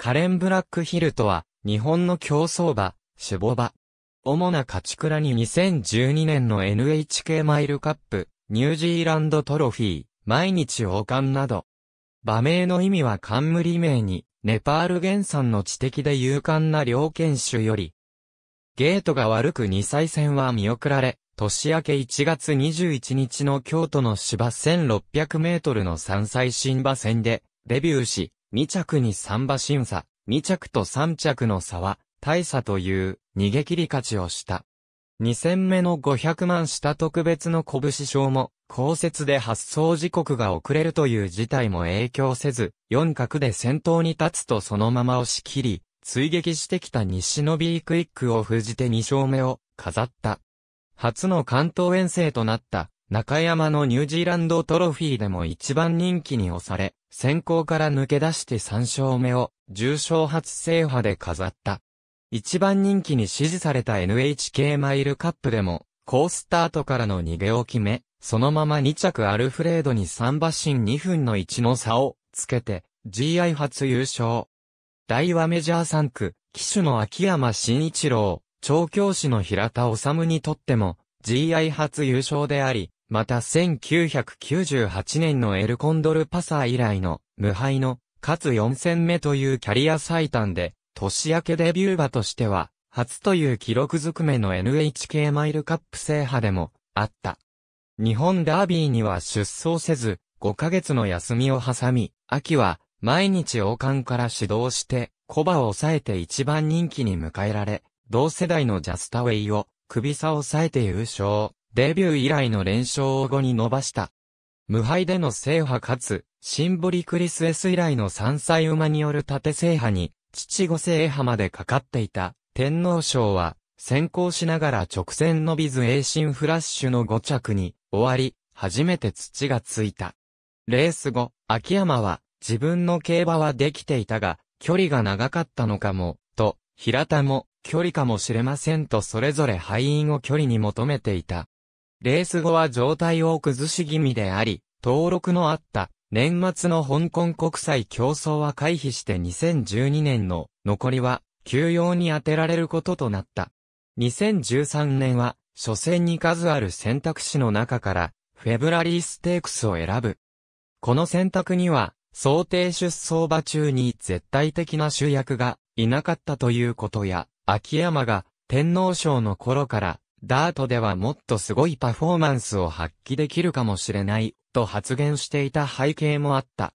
カレンブラックヒルとは、日本の競争馬、種母馬。主な勝ち倉に2012年の NHK マイルカップ、ニュージーランドトロフィー、毎日王冠など。馬名の意味は冠名に、ネパール原産の知的で勇敢な猟犬種より。ゲートが悪く2歳戦は見送られ、年明け1月21日の京都の芝1600メートルの山歳新馬戦で、デビューし、2着に三馬審査、2着と3着の差は、大差という逃げ切り勝ちをした。2戦目の500万した特別の拳賞も、降雪で発送時刻が遅れるという事態も影響せず、4角で先頭に立つとそのまま押し切り、追撃してきた西のビークイックを封じて2勝目を飾った。初の関東遠征となった中山のニュージーランドトロフィーでも一番人気に押され、先行から抜け出して3勝目を重賞初制覇で飾った。一番人気に支持された NHK マイルカップでも、ースタートからの逃げを決め、そのまま2着アルフレードに3馬身2分の1の差をつけて、GI 初優勝。大和メジャー3区、騎手の秋山慎一郎、調教師の平田治にとっても、GI 初優勝であり、また1998年のエルコンドルパサー以来の無敗の、かつ4戦目というキャリア最短で、年明けデビュー馬としては、初という記録ずくめの NHK マイルカップ制覇でも、あった。日本ダービーには出走せず、5ヶ月の休みを挟み、秋は、毎日王冠から指導して、コバを抑えて一番人気に迎えられ、同世代のジャスタウェイを、首差を抑えて優勝。デビュー以来の連勝を5に伸ばした。無敗での制覇かつ、シンボリクリスエス以来の3歳馬による縦制覇に、父五制覇までかかっていた、天皇賞は、先行しながら直線伸びず栄進フラッシュの5着に、終わり、初めて土がついた。レース後、秋山は、自分の競馬はできていたが、距離が長かったのかも、と、平田も、距離かもしれませんとそれぞれ敗因を距離に求めていた。レース後は状態を崩し気味であり、登録のあった年末の香港国際競争は回避して2012年の残りは休養に充てられることとなった。2013年は初戦に数ある選択肢の中からフェブラリーステークスを選ぶ。この選択には想定出走馬中に絶対的な主役がいなかったということや、秋山が天皇賞の頃からダートではもっとすごいパフォーマンスを発揮できるかもしれない、と発言していた背景もあった。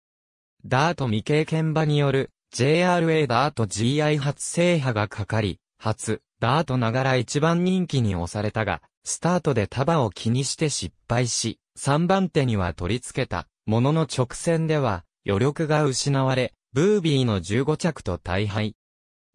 ダート未経験場による JRA ダート GI 初制覇がかかり、初、ダートながら一番人気に押されたが、スタートで束を気にして失敗し、3番手には取り付けた、ものの直線では、余力が失われ、ブービーの15着と大敗。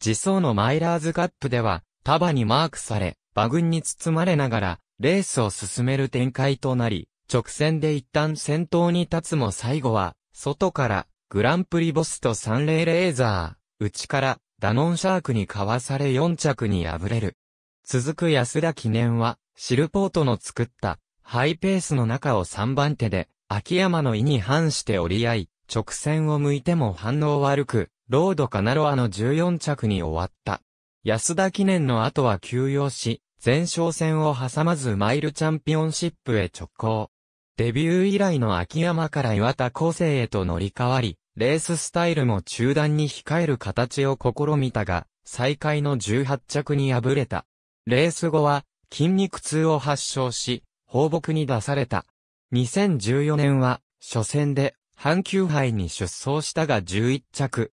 自走のマイラーズカップでは、束にマークされ、馬群に包まれながら、レースを進める展開となり、直線で一旦先頭に立つも最後は、外から、グランプリボスとサンレーレーザー、内から、ダノンシャークにかわされ4着に敗れる。続く安田記念は、シルポートの作った、ハイペースの中を3番手で、秋山の意に反して折り合い、直線を向いても反応悪く、ロードカナロアの14着に終わった。安田記念の後は休養し、前哨戦を挟まずマイルチャンピオンシップへ直行。デビュー以来の秋山から岩田構成へと乗り換わり、レーススタイルも中断に控える形を試みたが、再開の18着に敗れた。レース後は、筋肉痛を発症し、放牧に出された。2014年は、初戦で、阪急杯に出走したが11着。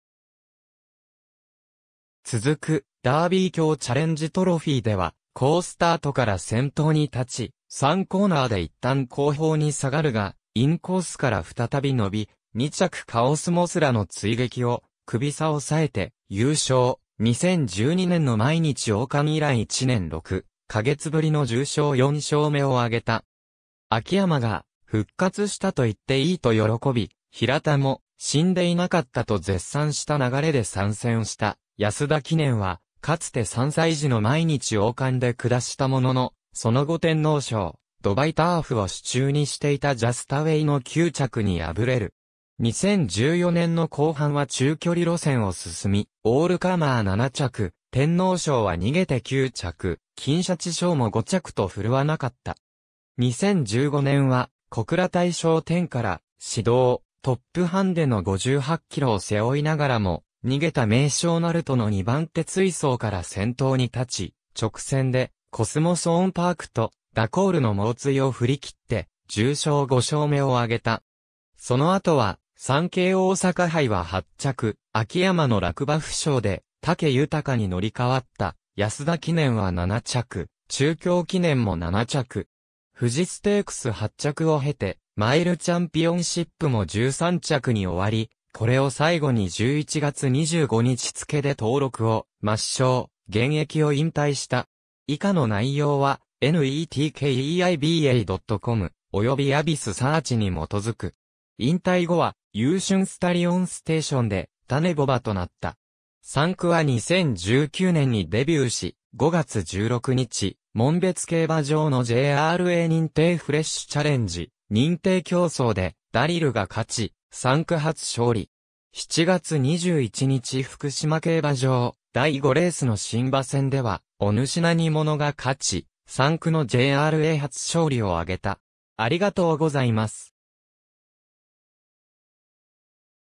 続く、ダービー卿チャレンジトロフィーでは、ースタートから先頭に立ち、3コーナーで一旦後方に下がるが、インコースから再び伸び、2着カオスモスラの追撃を、首差を抑えて、優勝。2012年の毎日王冠以来1年6ヶ月ぶりの重賞4勝目を挙げた。秋山が復活したと言っていいと喜び、平田も死んでいなかったと絶賛した流れで参戦した安田記念はかつて3歳児の毎日王冠で下したものの、その後天皇賞、ドバイターフを手中にしていたジャスタウェイの9着に敗れる。2014年の後半は中距離路線を進み、オールカマー7着、天皇賞は逃げて9着、金シャチ賞も5着と振るわなかった。2015年は、小倉大賞天から、指導、トップハンデの58キロを背負いながらも、逃げた名称ナルトの2番手追走から先頭に立ち、直線で、コスモソーンパークと、ダコールの猛追を振り切って、重賞5勝目を挙げた。その後は、産経大阪杯は発着、秋山の落馬負傷で、竹豊に乗り換わった、安田記念は7着、中京記念も7着。富士ステークス8着を経て、マイルチャンピオンシップも13着に終わり、これを最後に11月25日付で登録を、抹消、現役を引退した。以下の内容は、netkeiba.com 及びアビスサーチに基づく。引退後は、優春スタリオンステーションで、種ボバとなった。サンクは2019年にデビューし、5月16日、門別競馬場の JRA 認定フレッシュチャレンジ、認定競争で、ダリルが勝ち、3区初勝利。7月21日福島競馬場、第5レースの新馬戦では、お主なものが勝ち、3区の JRA 初勝利を挙げた。ありがとうございます。